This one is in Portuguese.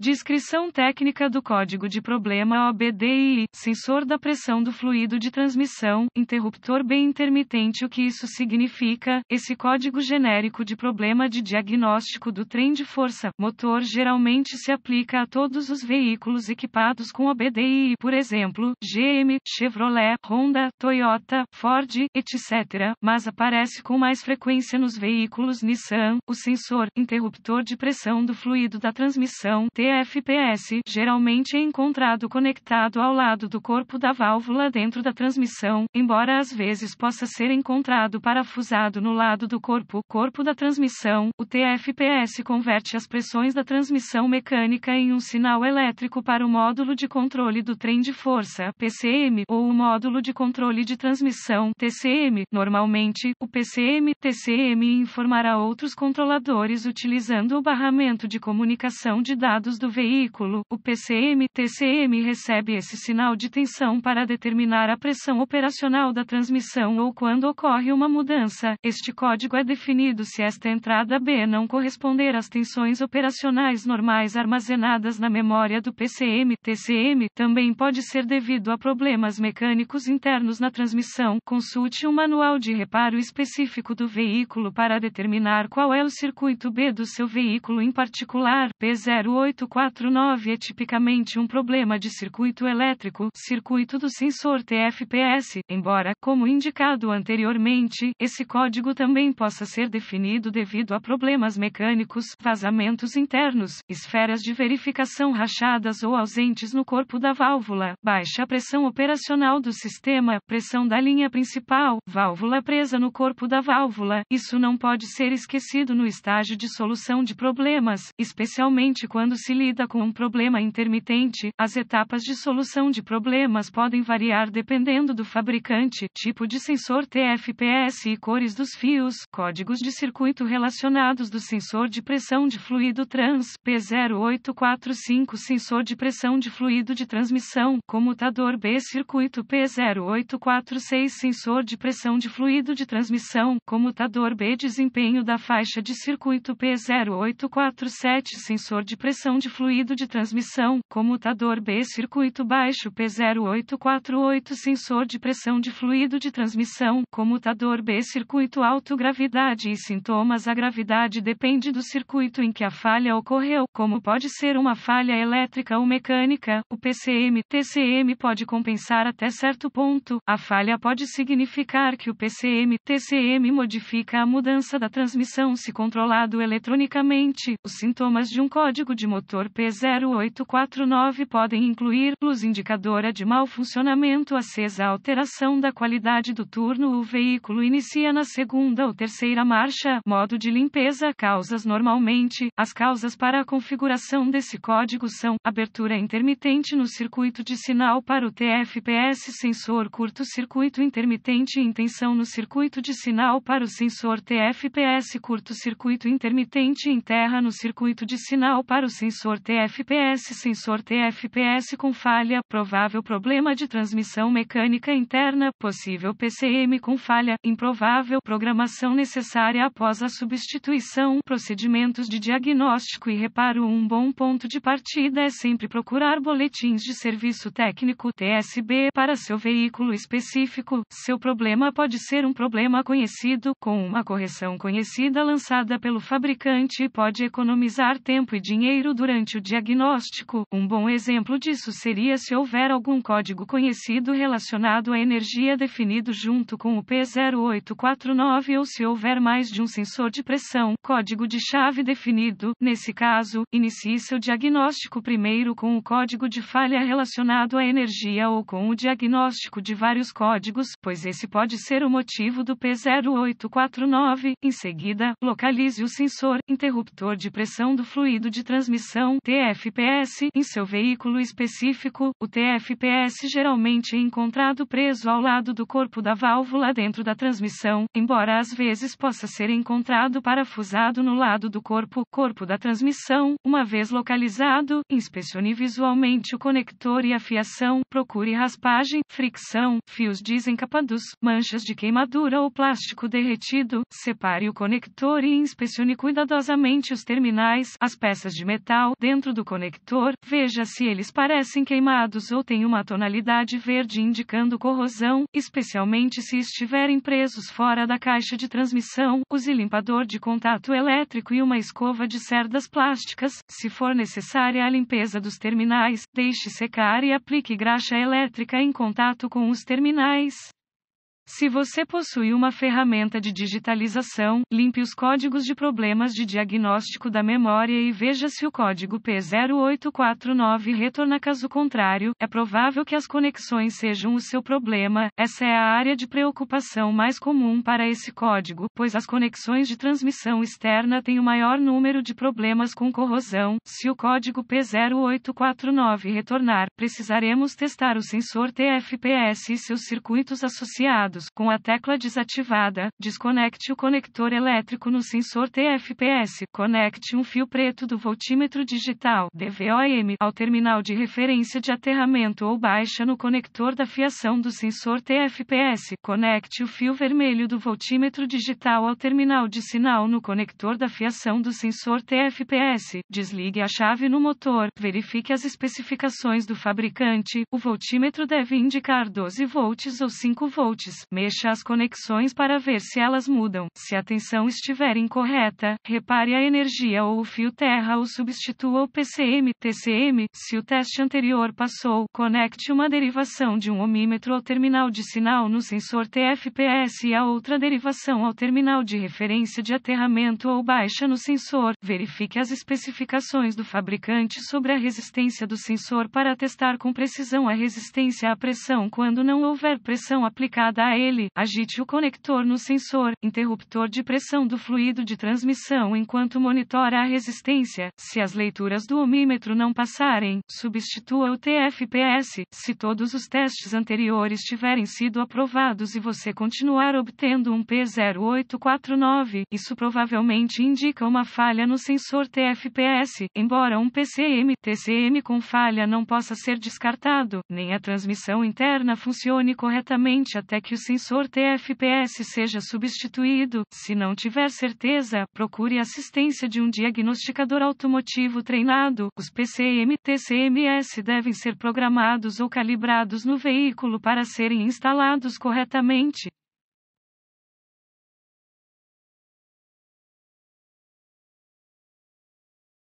Descrição técnica do código de problema OBDI, sensor da pressão do fluido de transmissão, interruptor bem intermitente. O que isso significa? Esse código genérico de problema de diagnóstico do trem de força motor geralmente se aplica a todos os veículos equipados com OBDI, por exemplo, GM, Chevrolet, Honda, Toyota, Ford, etc., mas aparece com mais frequência nos veículos Nissan. O sensor interruptor de pressão do fluido da transmissão GFPS geralmente é encontrado conectado ao lado do corpo da válvula dentro da transmissão, embora às vezes possa ser encontrado parafusado no lado do corpo, corpo da transmissão. O TFPS converte as pressões da transmissão mecânica em um sinal elétrico para o módulo de controle do trem de força, PCM, ou o módulo de controle de transmissão, TCM. Normalmente, o PCM, TCM informará outros controladores utilizando o barramento de comunicação de dados do veículo, o PCM-TCM recebe esse sinal de tensão para determinar a pressão operacional da transmissão ou quando ocorre uma mudança. Este código é definido se esta entrada B não corresponder às tensões operacionais normais armazenadas na memória do PCM-TCM, também pode ser devido a problemas mecânicos internos na transmissão. Consulte um manual de reparo específico do veículo para determinar qual é o circuito B do seu veículo em particular, P08 49 é tipicamente um problema de circuito elétrico, circuito do sensor TFPS, embora, como indicado anteriormente, esse código também possa ser definido devido a problemas mecânicos, vazamentos internos, esferas de verificação rachadas ou ausentes no corpo da válvula, baixa pressão operacional do sistema, pressão da linha principal, válvula presa no corpo da válvula. Isso não pode ser esquecido no estágio de solução de problemas, especialmente quando se lida com um problema intermitente, as etapas de solução de problemas podem variar dependendo do fabricante, tipo de sensor TFPS e cores dos fios, códigos de circuito relacionados do sensor de pressão de fluido trans, P0845 sensor de pressão de fluido de transmissão, comutador B circuito P0846 sensor de pressão de fluido de transmissão, comutador B desempenho da faixa de circuito P0847 sensor de pressão de de fluido de transmissão, comutador B, circuito baixo P0848, sensor de pressão de fluido de transmissão, comutador B, circuito alto, gravidade e sintomas. A gravidade depende do circuito em que a falha ocorreu, como pode ser uma falha elétrica ou mecânica. O PCM, TCM pode compensar até certo ponto. A falha pode significar que o PCM, TCM modifica a mudança da transmissão se controlado eletronicamente. Os sintomas de um código de motor vetor P0849 podem incluir luz indicadora de mau funcionamento acesa alteração da qualidade do turno o veículo inicia na segunda ou terceira marcha, modo de limpeza, causas normalmente, as causas para a configuração desse código são, abertura intermitente no circuito de sinal para o TFPS sensor curto-circuito intermitente intenção no circuito de sinal para o sensor TFPS curto-circuito intermitente em terra no circuito de sinal para o sensor sensor TFPS sensor TFPS com falha, provável problema de transmissão mecânica interna, possível PCM com falha, improvável programação necessária após a substituição, procedimentos de diagnóstico e reparo. Um bom ponto de partida é sempre procurar boletins de serviço técnico TSB para seu veículo específico. Seu problema pode ser um problema conhecido, com uma correção conhecida lançada pelo fabricante e pode economizar tempo e dinheiro durante durante o diagnóstico. Um bom exemplo disso seria se houver algum código conhecido relacionado à energia definido junto com o P0849 ou se houver mais de um sensor de pressão, código de chave definido. Nesse caso, inicie seu diagnóstico primeiro com o código de falha relacionado à energia ou com o diagnóstico de vários códigos, pois esse pode ser o motivo do P0849. Em seguida, localize o sensor interruptor de pressão do fluido de transmissão TFPS em seu veículo específico, o TFPS geralmente é encontrado preso ao lado do corpo da válvula dentro da transmissão, embora às vezes possa ser encontrado parafusado no lado do corpo, corpo da transmissão, uma vez localizado, inspecione visualmente o conector e a fiação, procure raspagem, fricção, fios desencapados, manchas de queimadura ou plástico derretido, separe o conector e inspecione cuidadosamente os terminais, as peças de metal, dentro do conector, veja se eles parecem queimados ou têm uma tonalidade verde indicando corrosão, especialmente se estiverem presos fora da caixa de transmissão. Use limpador de contato elétrico e uma escova de cerdas plásticas. Se for necessária a limpeza dos terminais, deixe secar e aplique graxa elétrica em contato com os terminais. Se você possui uma ferramenta de digitalização, limpe os códigos de problemas de diagnóstico da memória e veja se o código P0849 retorna. Caso contrário, é provável que as conexões sejam o seu problema. Essa é a área de preocupação mais comum para esse código, pois as conexões de transmissão externa têm o maior número de problemas com corrosão. Se o código P0849 retornar, precisaremos testar o sensor TFPS e seus circuitos associados com a tecla desativada, desconecte o conector elétrico no sensor TFPS, conecte um fio preto do voltímetro digital DVOM ao terminal de referência de aterramento ou baixa no conector da fiação do sensor TFPS, conecte o fio vermelho do voltímetro digital ao terminal de sinal no conector da fiação do sensor TFPS, desligue a chave no motor, verifique as especificações do fabricante, o voltímetro deve indicar 12 volts ou 5 volts, Mexa as conexões para ver se elas mudam. Se a tensão estiver incorreta, repare a energia ou o fio terra ou substitua o PCM, TCM. Se o teste anterior passou, conecte uma derivação de um ohmímetro ao terminal de sinal no sensor TFPS e a outra derivação ao terminal de referência de aterramento ou baixa no sensor. Verifique as especificações do fabricante sobre a resistência do sensor para testar com precisão a resistência à pressão quando não houver pressão aplicada a ele, agite o conector no sensor, interruptor de pressão do fluido de transmissão enquanto monitora a resistência. Se as leituras do ohmímetro não passarem, substitua o TFPS. Se todos os testes anteriores tiverem sido aprovados e você continuar obtendo um P0849, isso provavelmente indica uma falha no sensor TFPS, embora um PCM TCM com falha não possa ser descartado, nem a transmissão interna funcione corretamente até que o sensor TFPS seja substituído. Se não tiver certeza, procure assistência de um diagnosticador automotivo treinado. Os PCM TCMS devem ser programados ou calibrados no veículo para serem instalados corretamente.